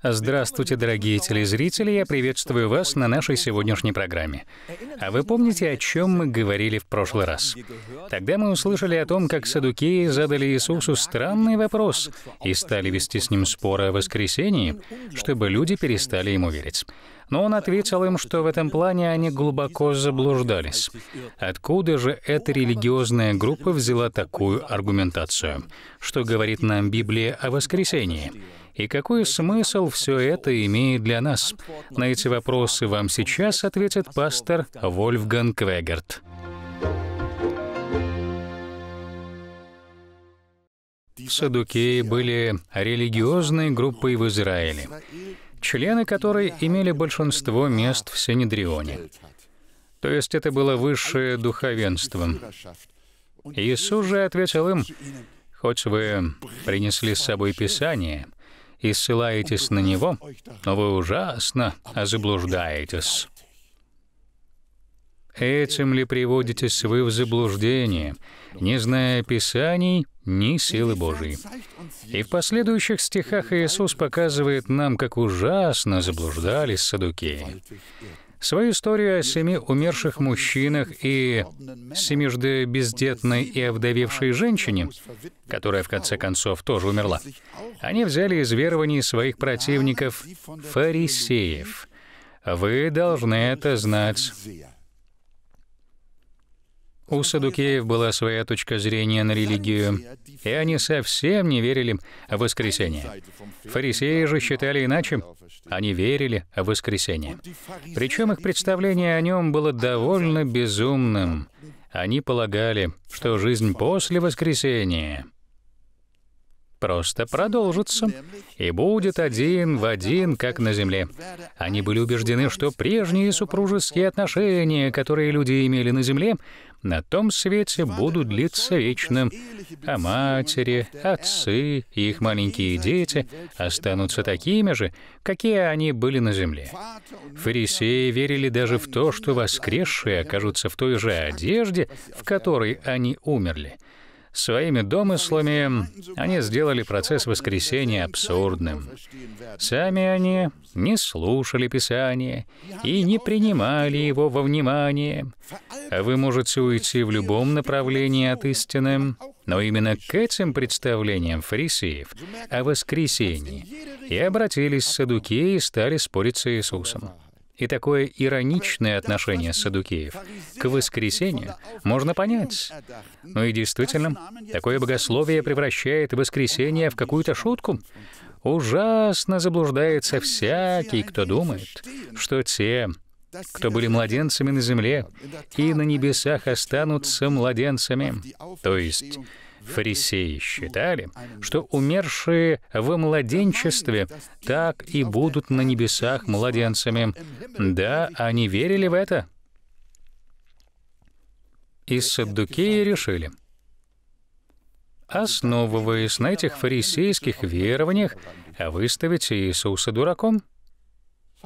Здравствуйте, дорогие телезрители! Я приветствую вас на нашей сегодняшней программе. А вы помните, о чем мы говорили в прошлый раз? Тогда мы услышали о том, как садукеи задали Иисусу странный вопрос и стали вести с ним споры о воскресении, чтобы люди перестали ему верить. Но он ответил им, что в этом плане они глубоко заблуждались. Откуда же эта религиозная группа взяла такую аргументацию? Что говорит нам Библия о воскресении? И какой смысл все это имеет для нас? На эти вопросы вам сейчас ответит пастор Вольфган Квегарт. Садукеи были религиозной группой в Израиле, члены которой имели большинство мест в Синедрионе. То есть это было высшее духовенство. Иисус же ответил им, «Хоть вы принесли с собой Писание, и ссылаетесь на него, но вы ужасно заблуждаетесь. Этим ли приводитесь вы в заблуждение, не зная Писаний ни силы Божьей? И в последующих стихах Иисус показывает нам, как ужасно заблуждались садукеи. Свою историю о семи умерших мужчинах и семижды бездетной и овдовевшей женщине, которая в конце концов тоже умерла, они взяли из верований своих противников фарисеев. Вы должны это знать. У садукеев была своя точка зрения на религию, и они совсем не верили в воскресение. Фарисеи же считали иначе. Они верили в воскресение. Причем их представление о нем было довольно безумным. Они полагали, что жизнь после воскресения — просто продолжится и будет один в один, как на земле. Они были убеждены, что прежние супружеские отношения, которые люди имели на земле, на том свете будут длиться вечно, а матери, отцы и их маленькие дети останутся такими же, какие они были на земле. Фарисеи верили даже в то, что воскресшие окажутся в той же одежде, в которой они умерли — Своими домыслами они сделали процесс воскресения абсурдным. Сами они не слушали Писание и не принимали его во внимание. Вы можете уйти в любом направлении от истины, но именно к этим представлениям фарисеев о воскресении и обратились садуки и стали спорить с Иисусом и такое ироничное отношение садукеев к воскресению можно понять. но ну и действительно, такое богословие превращает воскресение в какую-то шутку. Ужасно заблуждается всякий, кто думает, что те, кто были младенцами на земле, и на небесах останутся младенцами. То есть Фарисеи считали, что умершие в младенчестве так и будут на небесах младенцами. Да, они верили в это. И саддукеи решили — основываясь на этих фарисейских верованиях, а выставить Иисуса дураком?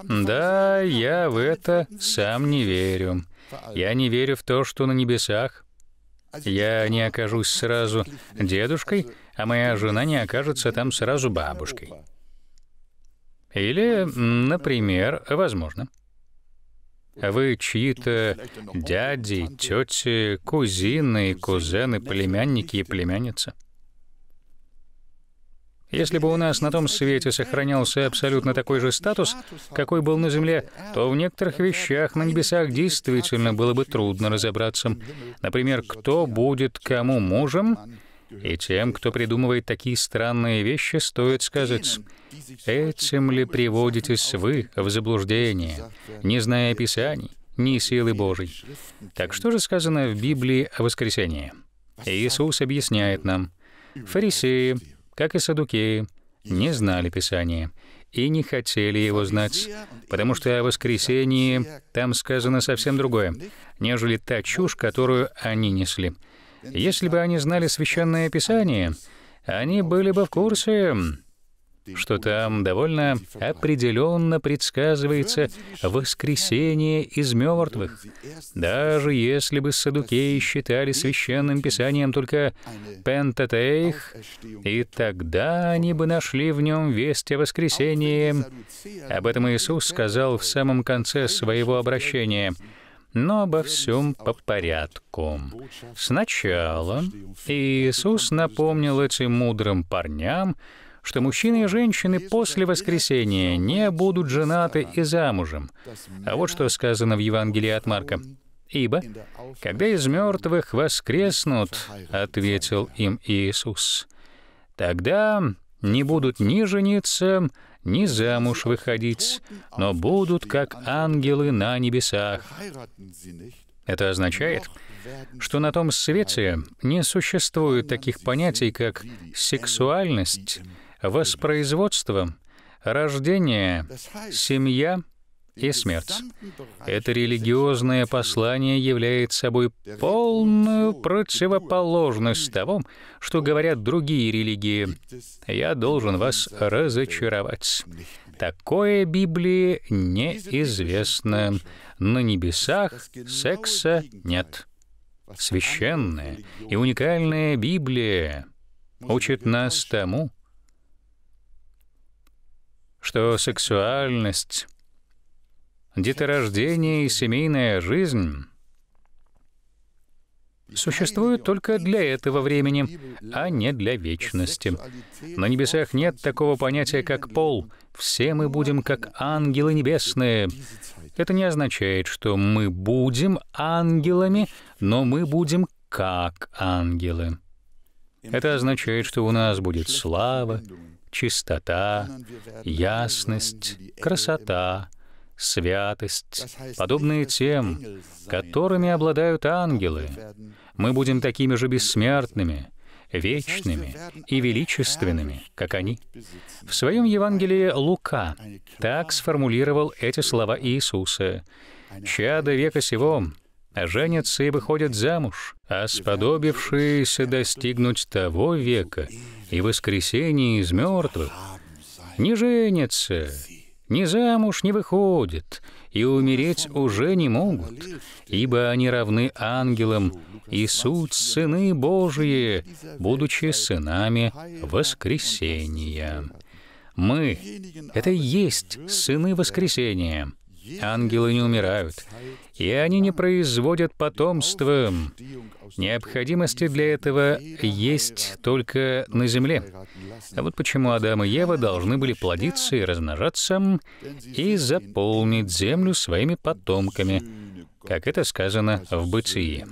Да, я в это сам не верю. Я не верю в то, что на небесах я не окажусь сразу дедушкой, а моя жена не окажется там сразу бабушкой. Или, например, возможно, вы чьи-то дяди, тети, кузины, кузены, племянники и племянницы. Если бы у нас на том свете сохранялся абсолютно такой же статус, какой был на Земле, то в некоторых вещах на небесах действительно было бы трудно разобраться. Например, кто будет кому мужем, и тем, кто придумывает такие странные вещи, стоит сказать, этим ли приводитесь вы в заблуждение, не зная Писаний, ни силы Божьей. Так что же сказано в Библии о воскресении? Иисус объясняет нам, «Фарисеи, как и садукеи, не знали Писания и не хотели его знать, потому что о воскресении там сказано совсем другое, нежели та чушь, которую они несли. Если бы они знали Священное Писание, они были бы в курсе, что там довольно определенно предсказывается воскресение из мертвых, даже если бы садукеи считали священным писанием только Пентатеих, и тогда они бы нашли в нем весть о воскресении. Об этом Иисус сказал в самом конце своего обращения — но обо всем по порядку. Сначала Иисус напомнил этим мудрым парням, что мужчины и женщины после воскресения не будут женаты и замужем. А вот что сказано в Евангелии от Марка. «Ибо, когда из мертвых воскреснут, — ответил им Иисус, — тогда не будут ни жениться, ни замуж выходить, но будут как ангелы на небесах». Это означает, что на том свете не существует таких понятий, как сексуальность, воспроизводство, рождение, семья и смерть. Это религиозное послание является собой полную противоположность тому, что говорят другие религии. Я должен вас разочаровать. Такое Библии неизвестно. На небесах секса нет. Священная и уникальная Библия учит нас тому, что сексуальность, деторождение и семейная жизнь существуют только для этого времени, а не для вечности. На небесах нет такого понятия, как пол. Все мы будем как ангелы небесные. Это не означает, что мы будем ангелами, но мы будем как ангелы. Это означает, что у нас будет слава, чистота, ясность, красота, святость, подобные тем, которыми обладают ангелы. Мы будем такими же бессмертными, вечными и величественными, как они. В своем Евангелии Лука так сформулировал эти слова Иисуса. «Чада века сего, женятся и выходят замуж, а сподобившиеся достигнуть того века и воскресения из мертвых, не женятся, ни замуж не выходят, и умереть уже не могут, ибо они равны ангелам, и суд сыны Божьи, будучи сынами воскресения. Мы — это и есть сыны воскресения. Ангелы не умирают, и они не производят потомство. Необходимости для этого есть только на земле. А вот почему Адам и Ева должны были плодиться и размножаться и заполнить землю своими потомками, как это сказано в Бытии.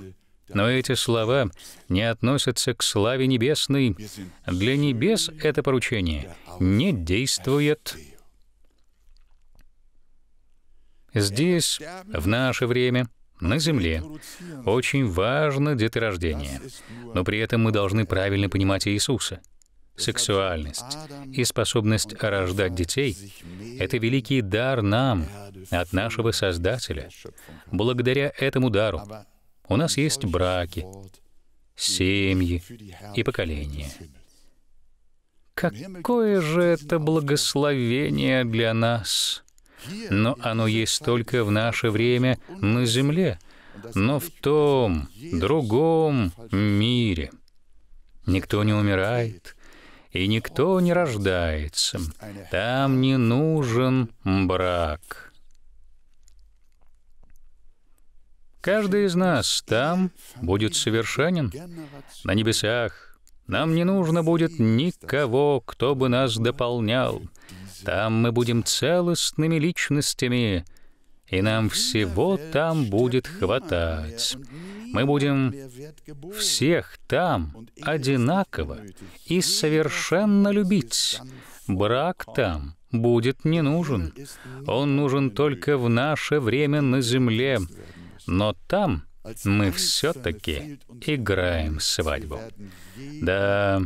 Но эти слова не относятся к славе небесной. Для небес это поручение не действует Здесь, в наше время, на Земле, очень важно деторождение, но при этом мы должны правильно понимать Иисуса. Сексуальность и способность рождать детей — это великий дар нам от нашего Создателя. Благодаря этому дару у нас есть браки, семьи и поколения. Какое же это благословение для нас! но оно есть только в наше время на земле, но в том, другом мире. Никто не умирает, и никто не рождается. Там не нужен брак. Каждый из нас там будет совершенен на небесах. Нам не нужно будет никого, кто бы нас дополнял. Там мы будем целостными личностями, и нам всего там будет хватать. Мы будем всех там одинаково и совершенно любить. Брак там будет не нужен. Он нужен только в наше время на земле. Но там мы все-таки играем свадьбу. Да,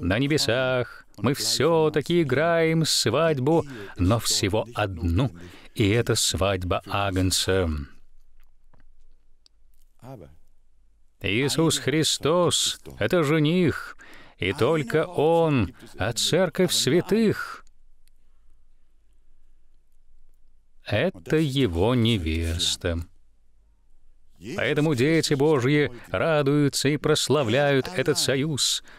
на небесах, мы все-таки играем свадьбу, но всего одну, и это свадьба Агнца. Иисус Христос — это жених, и только Он, а Церковь святых — это Его невеста. Поэтому дети Божьи радуются и прославляют этот союз —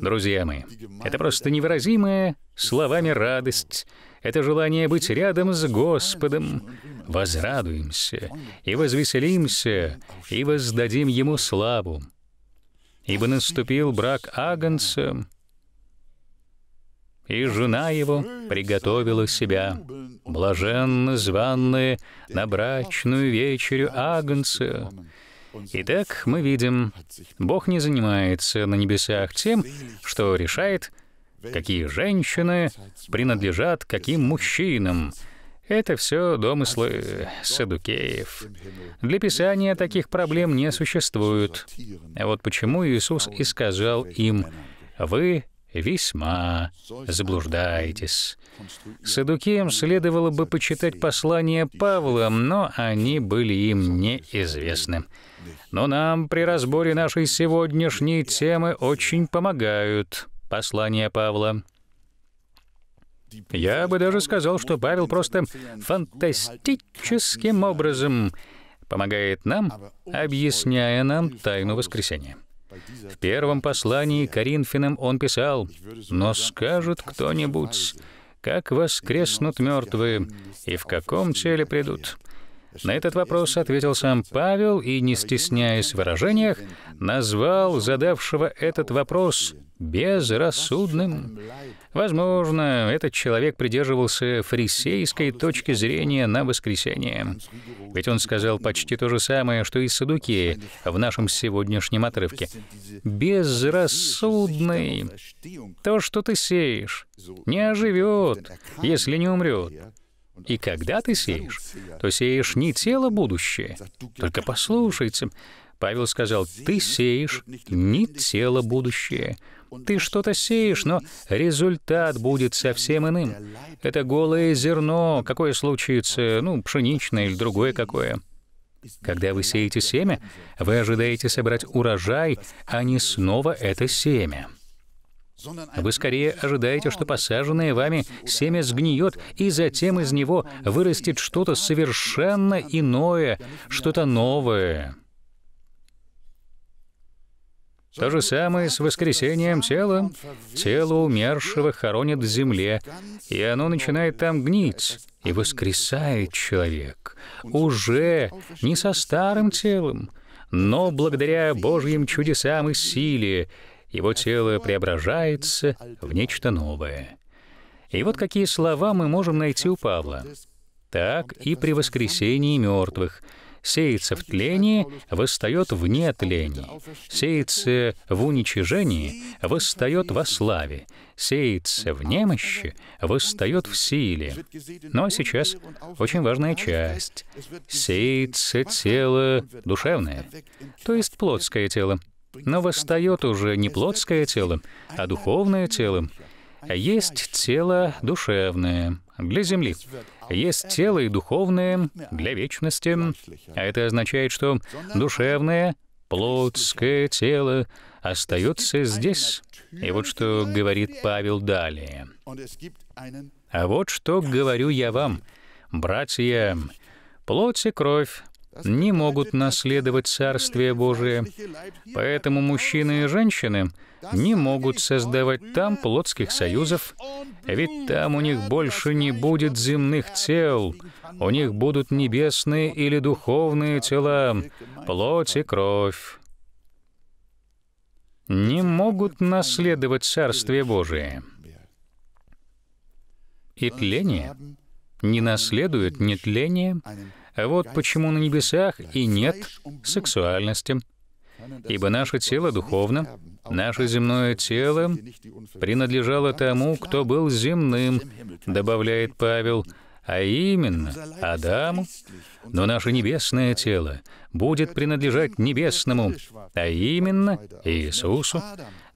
Друзья мои, это просто невыразимая словами радость, это желание быть рядом с Господом. Возрадуемся и возвеселимся, и воздадим Ему славу. Ибо наступил брак Агнца, и жена его приготовила себя, блаженно званная на брачную вечерю Агнца. Итак, мы видим, Бог не занимается на небесах тем, что решает, какие женщины принадлежат каким мужчинам. Это все домыслы садукеев. Для Писания таких проблем не существует. вот почему Иисус и сказал им, «Вы Весьма заблуждаетесь. Садукеям следовало бы почитать послание Павла, но они были им неизвестны. Но нам при разборе нашей сегодняшней темы очень помогают послания Павла. Я бы даже сказал, что Павел просто фантастическим образом помогает нам, а объясняя нам тайну воскресения. В первом послании Коринфянам он писал, «Но скажет кто-нибудь, как воскреснут мертвые и в каком теле придут. На этот вопрос ответил сам Павел и, не стесняясь в выражениях, назвал задавшего этот вопрос безрассудным. Возможно, этот человек придерживался фарисейской точки зрения на воскресение. Ведь он сказал почти то же самое, что и Садуки в нашем сегодняшнем отрывке. «Безрассудный! То, что ты сеешь, не оживет, если не умрет. И когда ты сеешь, то сеешь не тело будущее. Только послушайте, Павел сказал, ты сеешь не тело будущее. Ты что-то сеешь, но результат будет совсем иным. Это голое зерно, какое случится, ну, пшеничное или другое какое. Когда вы сеете семя, вы ожидаете собрать урожай, а не снова это семя. Вы скорее ожидаете, что посаженное вами семя сгниет, и затем из него вырастет что-то совершенно иное, что-то новое. То же самое с воскресением тела. Тело умершего хоронят в земле, и оно начинает там er гнить, и воскресает человек. Уже er не со старым телом, но er благодаря Божьим чудесам и силе, его тело преображается в нечто новое. И вот какие слова мы можем найти у Павла. «Так и при воскресении мертвых. Сеется в тлении, восстает в тлени. Сеется в уничижении, восстает во славе. Сеется в немощи, восстает в силе». Но сейчас очень важная часть. «Сеется тело душевное», то есть плотское тело. Но восстает уже не плотское тело, а духовное тело. Есть тело душевное для земли. Есть тело и духовное для вечности. А это означает, что душевное, плотское тело остается здесь. И вот что говорит Павел далее. «А вот что говорю я вам, братья, плоть и кровь не могут наследовать Царствие Божие. Поэтому мужчины и женщины не могут создавать там плотских союзов, ведь там у них больше не будет земных тел, у них будут небесные или духовные тела, плоть и кровь. Не могут наследовать Царствие Божие. И тление не наследует ни тление, вот почему на небесах и нет сексуальности. Ибо наше тело духовно, наше земное тело принадлежало тому, кто был земным, добавляет Павел, а именно Адаму, но наше небесное тело будет принадлежать небесному, а именно Иисусу,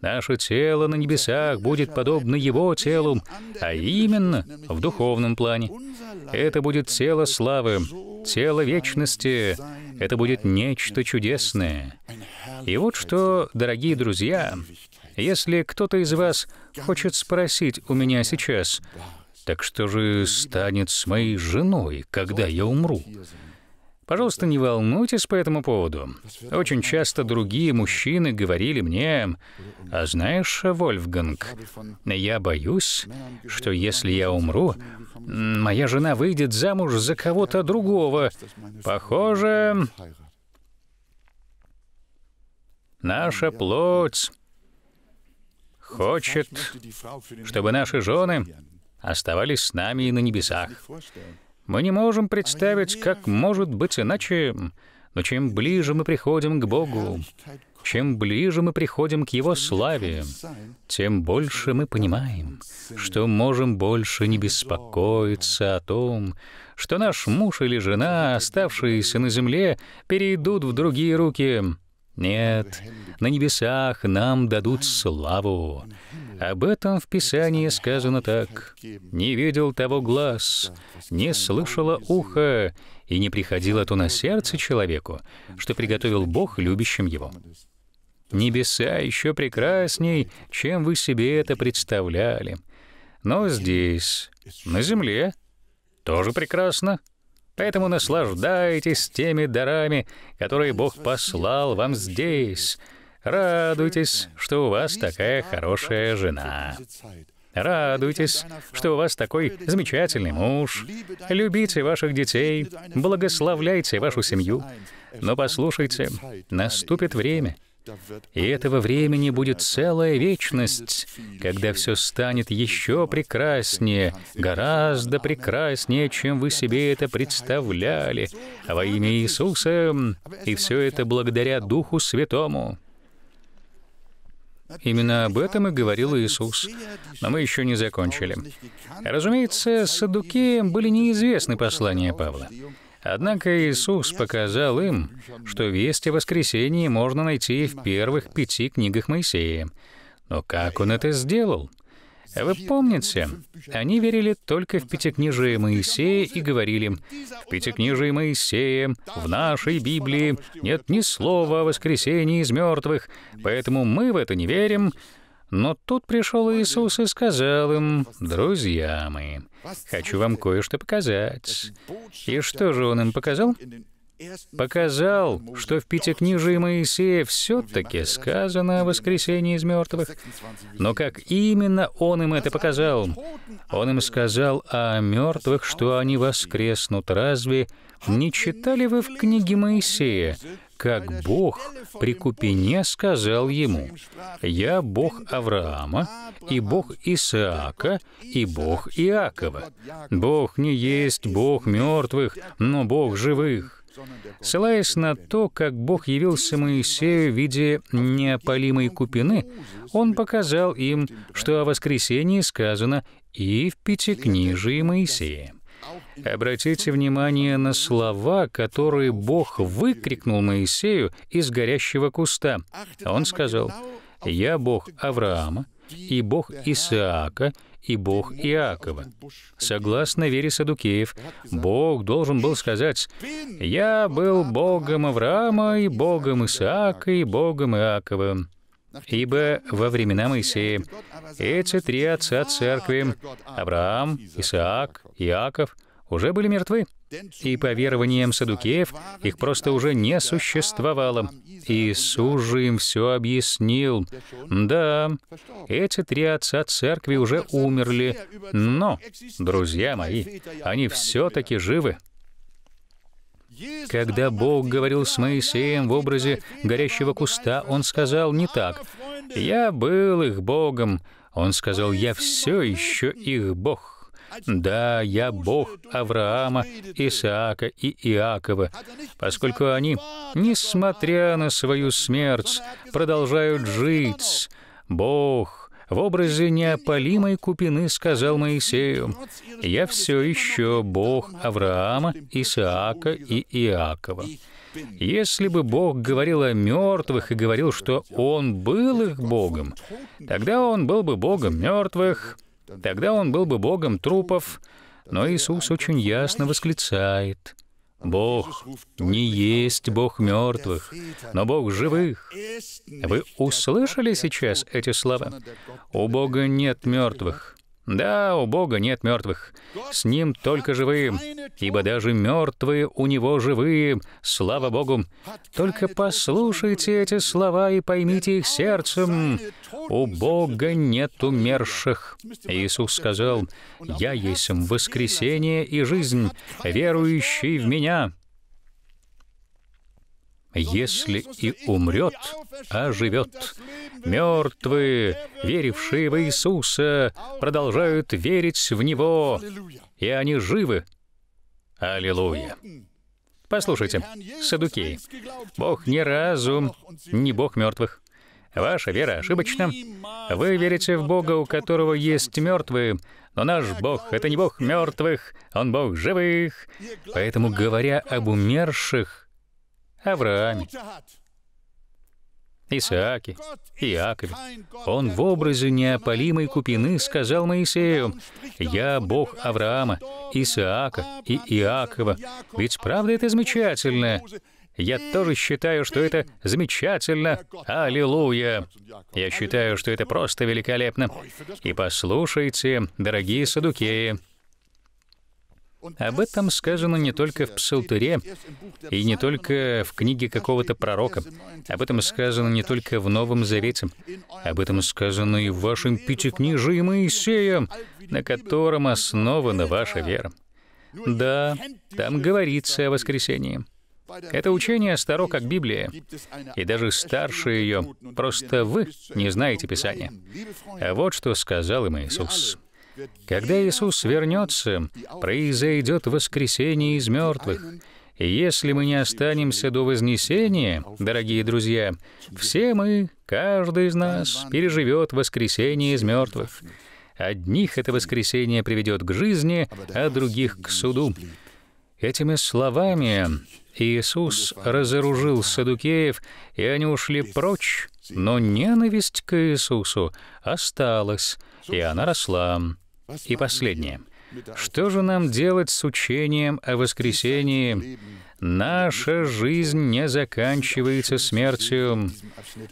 Наше тело на небесах будет подобно его телу, а именно в духовном плане. Это будет тело славы, тело вечности. Это будет нечто чудесное. И вот что, дорогие друзья, если кто-то из вас хочет спросить у меня сейчас, так что же станет с моей женой, когда я умру? Пожалуйста, не волнуйтесь по этому поводу. Очень часто другие мужчины говорили мне, «А знаешь, Вольфганг, я боюсь, что если я умру, моя жена выйдет замуж за кого-то другого. Похоже, наша плоть хочет, чтобы наши жены оставались с нами и на небесах. Мы не можем представить, как может быть иначе, но чем ближе мы приходим к Богу, чем ближе мы приходим к Его славе, тем больше мы понимаем, что можем больше не беспокоиться о том, что наш муж или жена, оставшиеся на земле, перейдут в другие руки — нет, на небесах нам дадут славу. Об этом в Писании сказано так. «Не видел того глаз, не слышало ухо, и не приходило то на сердце человеку, что приготовил Бог любящим его». Небеса еще прекрасней, чем вы себе это представляли. Но здесь, на земле, тоже прекрасно. Поэтому наслаждайтесь теми дарами, которые Бог послал вам здесь. Радуйтесь, что у вас такая хорошая жена. Радуйтесь, что у вас такой замечательный муж. Любите ваших детей, благословляйте вашу семью. Но послушайте, наступит время, и этого времени будет целая вечность, когда все станет еще прекраснее, гораздо прекраснее, чем вы себе это представляли, а во имя Иисуса, и все это благодаря Духу Святому. Именно об этом и говорил Иисус. Но мы еще не закончили. Разумеется, садуки были неизвестны послания Павла. Однако Иисус показал им, что весть о воскресении можно найти в первых пяти книгах Моисея. Но как он это сделал? Вы помните, они верили только в Пятикнижие Моисея и говорили, «В пятикнижие Моисея, в нашей Библии нет ни слова о воскресении из мертвых, поэтому мы в это не верим, но тут пришел Иисус и сказал им, «Друзья мои, хочу вам кое-что показать». И что же Он им показал? показал, что в Пятикнижии Моисея все-таки сказано о воскресении из мертвых. Но как именно он им это показал? Он им сказал о мертвых, что они воскреснут. Разве не читали вы в книге Моисея, как Бог при купине сказал ему, «Я Бог Авраама, и Бог Исаака, и Бог Иакова. Бог не есть Бог мертвых, но Бог живых». Ссылаясь на то, как Бог явился Моисею в виде неопалимой купины, он показал им, что о воскресении сказано и в Пятикнижии Моисея. Обратите внимание на слова, которые Бог выкрикнул Моисею из горящего куста. Он сказал, «Я Бог Авраама, и Бог Исаака, и Бог Иакова. Согласно вере Садукеев, Бог должен был сказать, «Я был Богом Авраама, и Богом Исаака, и Богом Иакова». Ибо во времена Моисея эти три отца церкви, Авраам, Исаак, Иаков, уже были мертвы. И по верованиям садукеев их просто уже не существовало. Иисус же им все объяснил. Да, эти три отца церкви уже умерли, но, друзья мои, они все-таки живы. Когда Бог говорил с Моисеем в образе горящего куста, Он сказал не так. «Я был их Богом». Он сказал, «Я все еще их Бог». «Да, я Бог Авраама, Исаака и Иакова, поскольку они, несмотря на свою смерть, продолжают жить. Бог в образе неопалимой купины сказал Моисею, «Я все еще Бог Авраама, Исаака и Иакова». Если бы Бог говорил о мертвых и говорил, что Он был их Богом, тогда Он был бы Богом мертвых, тогда Он был бы Богом трупов, но Иисус очень ясно восклицает — Бог не есть Бог мертвых, но Бог живых. Вы услышали сейчас эти слова? У Бога нет мертвых. Да, у Бога нет мертвых, с Ним только живые, ибо даже мертвые у Него живые, слава Богу. Только послушайте эти слова и поймите их сердцем. У Бога нет умерших. Иисус сказал, «Я есть воскресение и жизнь, верующий в Меня» если и умрет, а живет, Мертвые, верившие в Иисуса, продолжают верить в Него, и они живы. Аллилуйя. Послушайте, садукеи, Бог ни разу не Бог мертвых. Ваша вера ошибочна. Вы верите в Бога, у которого есть мертвые, но наш Бог — это не Бог мертвых, Он Бог живых. Поэтому, говоря об умерших, Аврааме, Исааке, Иакове. Он в образе неопалимой купины сказал Моисею, «Я Бог Авраама, Исаака и Иакова». Ведь правда это замечательно? Я тоже считаю, что это замечательно. Аллилуйя! Я считаю, что это просто великолепно. И послушайте, дорогие садукеи, об этом сказано не только в Псалтыре и не только в книге какого-то пророка. Об этом сказано не только в Новом Завете. Об этом сказано и в вашем Пятикнижии Моисеем, на котором основана ваша вера. Да, там говорится о воскресении. Это учение старо как Библия, и даже старше ее, просто вы не знаете Писания. А вот что сказал им Иисус. Когда Иисус вернется, произойдет воскресение из мертвых. И если мы не останемся до Вознесения, дорогие друзья, все мы, каждый из нас, переживет воскресение из мертвых. Одних это воскресение приведет к жизни, а других — к суду. Этими словами Иисус разоружил садукеев, и они ушли прочь, но ненависть к Иисусу осталась, и она росла. И последнее. Что же нам делать с учением о воскресении? Наша жизнь не заканчивается смертью.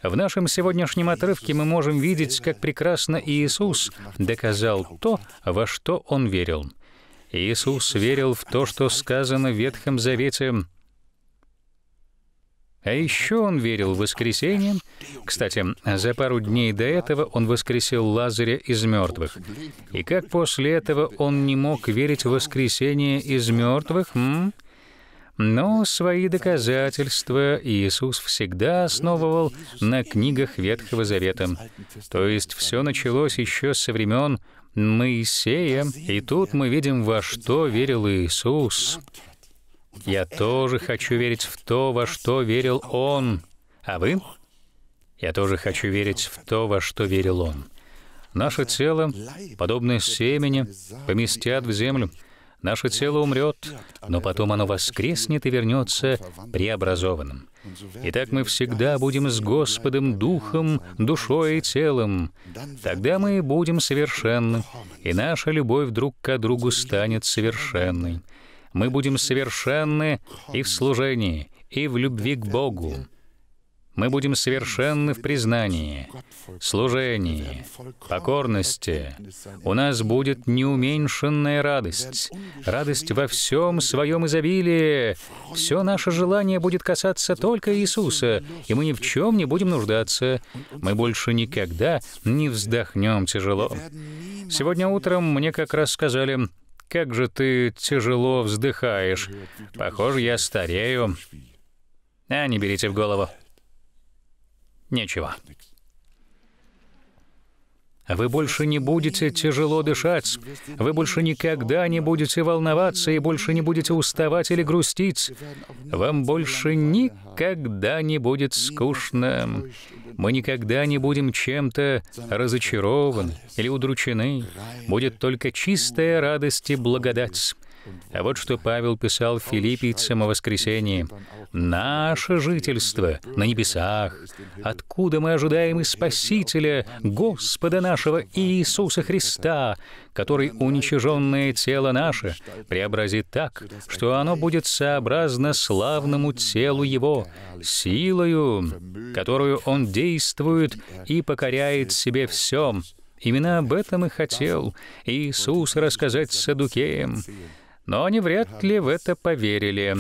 В нашем сегодняшнем отрывке мы можем видеть, как прекрасно Иисус доказал то, во что Он верил. Иисус верил в то, что сказано в Ветхом Завете. А еще он верил в воскресение. Кстати, за пару дней до этого он воскресил Лазаря из мертвых. И как после этого он не мог верить в воскресение из мертвых? М? Но свои доказательства Иисус всегда основывал на книгах Ветхого Завета. То есть все началось еще со времен Моисея, и тут мы видим, во что верил Иисус. Я тоже хочу верить в то, во что верил он. А вы? Я тоже хочу верить в то, во что верил он. Наше тело, подобное семени, поместят в землю. Наше тело умрет, но потом оно воскреснет и вернется преобразованным. Итак, мы всегда будем с Господом Духом, душой и телом. Тогда мы будем совершенны, и наша любовь друг к другу станет совершенной мы будем совершенны и в служении, и в любви к Богу. Мы будем совершенны в признании, служении, покорности. У нас будет неуменьшенная радость, радость во всем своем изобилии. Все наше желание будет касаться только Иисуса, и мы ни в чем не будем нуждаться. Мы больше никогда не вздохнем тяжело. Сегодня утром мне как раз сказали, как же ты тяжело вздыхаешь. Похоже, я старею. А не берите в голову. Нечего. Вы больше не будете тяжело дышать, вы больше никогда не будете волноваться и больше не будете уставать или грустить. Вам больше никогда не будет скучно. Мы никогда не будем чем-то разочарованы или удручены. Будет только чистая радость и благодать. А вот что Павел писал филиппийцам о воскресении. «Наше жительство на небесах, откуда мы ожидаем и Спасителя, Господа нашего Иисуса Христа, который уничиженное тело наше преобразит так, что оно будет сообразно славному телу Его, силою, которую Он действует и покоряет себе всем». Именно об этом и хотел Иисус рассказать садукеям. Но они вряд ли в это поверили.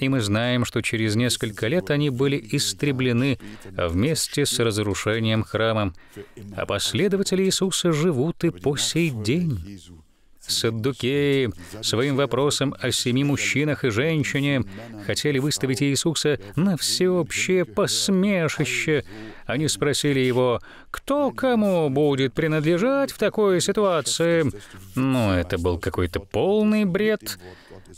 И мы знаем, что через несколько лет они были истреблены вместе с разрушением храма. А последователи Иисуса живут и по сей день. Саддукеи своим вопросом о семи мужчинах и женщине хотели выставить Иисуса на всеобщее посмешище. Они спросили его, кто кому будет принадлежать в такой ситуации. Но ну, это был какой-то полный бред.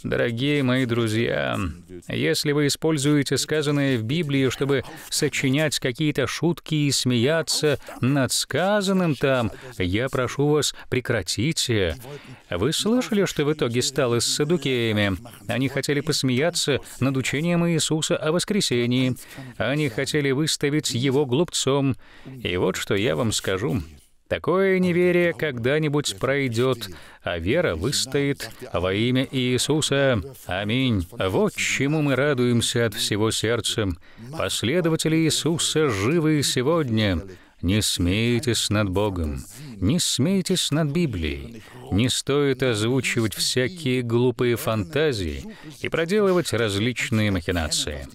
Дорогие мои друзья, если вы используете сказанное в Библии, чтобы сочинять какие-то шутки и смеяться над сказанным там, я прошу вас, прекратите. Вы слышали, что в итоге стало с садукеями? Они хотели посмеяться над учением Иисуса о воскресении. Они хотели выставить его глупцом. И вот что я вам скажу. Такое неверие когда-нибудь пройдет, а вера выстоит во имя Иисуса. Аминь. Вот чему мы радуемся от всего сердца. Последователи Иисуса живы сегодня. Не смейтесь над Богом, не смейтесь над Библией. Не стоит озвучивать всякие глупые фантазии и проделывать различные махинации.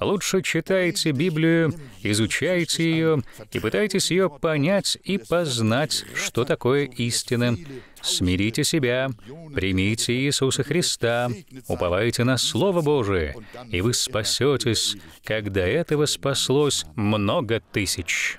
Лучше читайте Библию, изучайте ее и пытайтесь ее понять и познать, что такое истина. Смирите себя, примите Иисуса Христа, уповайте на Слово Божие, и вы спасетесь, когда этого спаслось много тысяч.